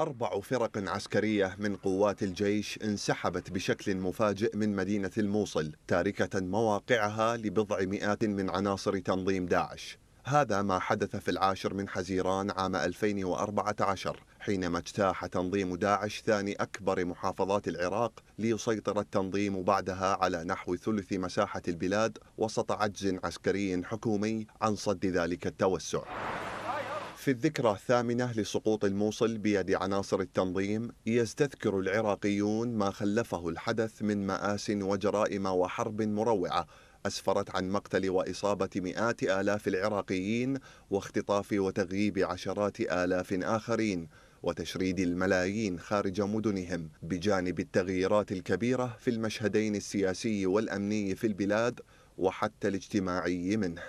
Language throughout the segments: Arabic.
أربع فرق عسكرية من قوات الجيش انسحبت بشكل مفاجئ من مدينة الموصل تاركة مواقعها لبضع مئات من عناصر تنظيم داعش هذا ما حدث في العاشر من حزيران عام 2014 حينما اجتاح تنظيم داعش ثاني أكبر محافظات العراق ليسيطر التنظيم بعدها على نحو ثلث مساحة البلاد وسط عجز عسكري حكومي عن صد ذلك التوسع في الذكرى الثامنة لسقوط الموصل بيد عناصر التنظيم يستذكر العراقيون ما خلفه الحدث من مآس وجرائم وحرب مروعة أسفرت عن مقتل وإصابة مئات آلاف العراقيين واختطاف وتغييب عشرات آلاف آخرين وتشريد الملايين خارج مدنهم بجانب التغييرات الكبيرة في المشهدين السياسي والأمني في البلاد وحتى الاجتماعي منه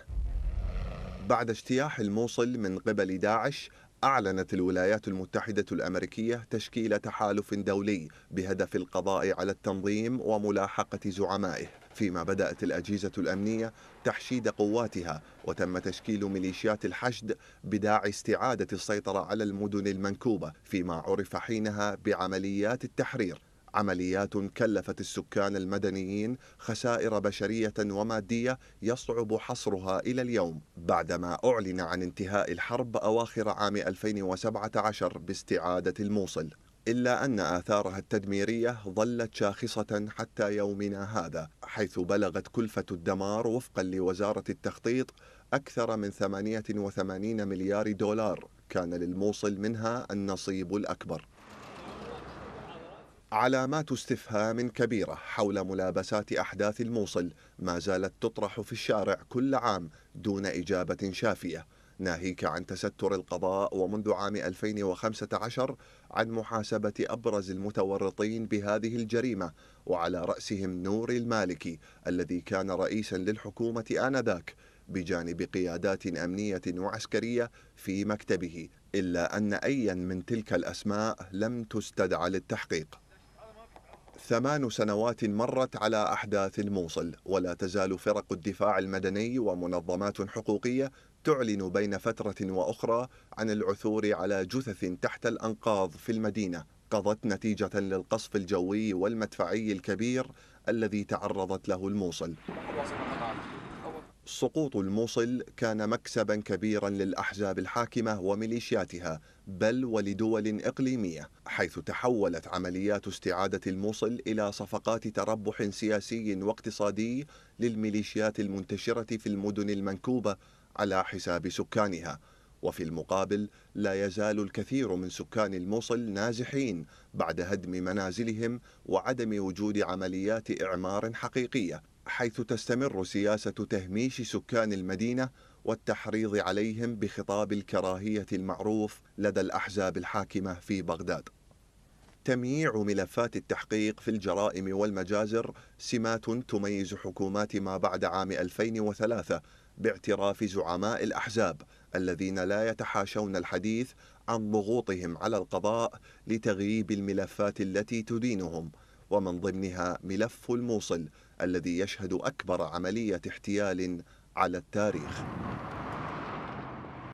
بعد اجتياح الموصل من قبل داعش أعلنت الولايات المتحدة الأمريكية تشكيل تحالف دولي بهدف القضاء على التنظيم وملاحقة زعمائه فيما بدأت الأجهزة الأمنية تحشيد قواتها وتم تشكيل ميليشيات الحشد بداعي استعادة السيطرة على المدن المنكوبة فيما عرف حينها بعمليات التحرير عمليات كلفت السكان المدنيين خسائر بشريه وماديه يصعب حصرها الى اليوم بعدما اعلن عن انتهاء الحرب اواخر عام 2017 باستعاده الموصل إلا أن آثارها التدميرية ظلت شاخصة حتى يومنا هذا، حيث بلغت كلفة الدمار وفقا لوزارة التخطيط أكثر من 88 مليار دولار، كان للموصل منها النصيب الأكبر. علامات استفهام كبيرة حول ملابسات أحداث الموصل ما زالت تطرح في الشارع كل عام دون إجابة شافية ناهيك عن تستر القضاء ومنذ عام 2015 عن محاسبة أبرز المتورطين بهذه الجريمة وعلى رأسهم نور المالكي الذي كان رئيسا للحكومة آنذاك بجانب قيادات أمنية وعسكرية في مكتبه إلا أن أيا من تلك الأسماء لم تستدعى للتحقيق ثمان سنوات مرت على أحداث الموصل ولا تزال فرق الدفاع المدني ومنظمات حقوقية تعلن بين فترة وأخرى عن العثور على جثث تحت الأنقاض في المدينة قضت نتيجة للقصف الجوي والمدفعي الكبير الذي تعرضت له الموصل سقوط الموصل كان مكسبا كبيرا للأحزاب الحاكمة وميليشياتها بل ولدول إقليمية حيث تحولت عمليات استعادة الموصل إلى صفقات تربح سياسي واقتصادي للميليشيات المنتشرة في المدن المنكوبة على حساب سكانها وفي المقابل لا يزال الكثير من سكان الموصل نازحين بعد هدم منازلهم وعدم وجود عمليات إعمار حقيقية حيث تستمر سياسة تهميش سكان المدينة والتحريض عليهم بخطاب الكراهية المعروف لدى الأحزاب الحاكمة في بغداد. تمييع ملفات التحقيق في الجرائم والمجازر سمات تميز حكومات ما بعد عام 2003 باعتراف زعماء الأحزاب الذين لا يتحاشون الحديث عن ضغوطهم على القضاء لتغييب الملفات التي تدينهم ومن ضمنها ملف الموصل الذي يشهد أكبر عملية احتيال على التاريخ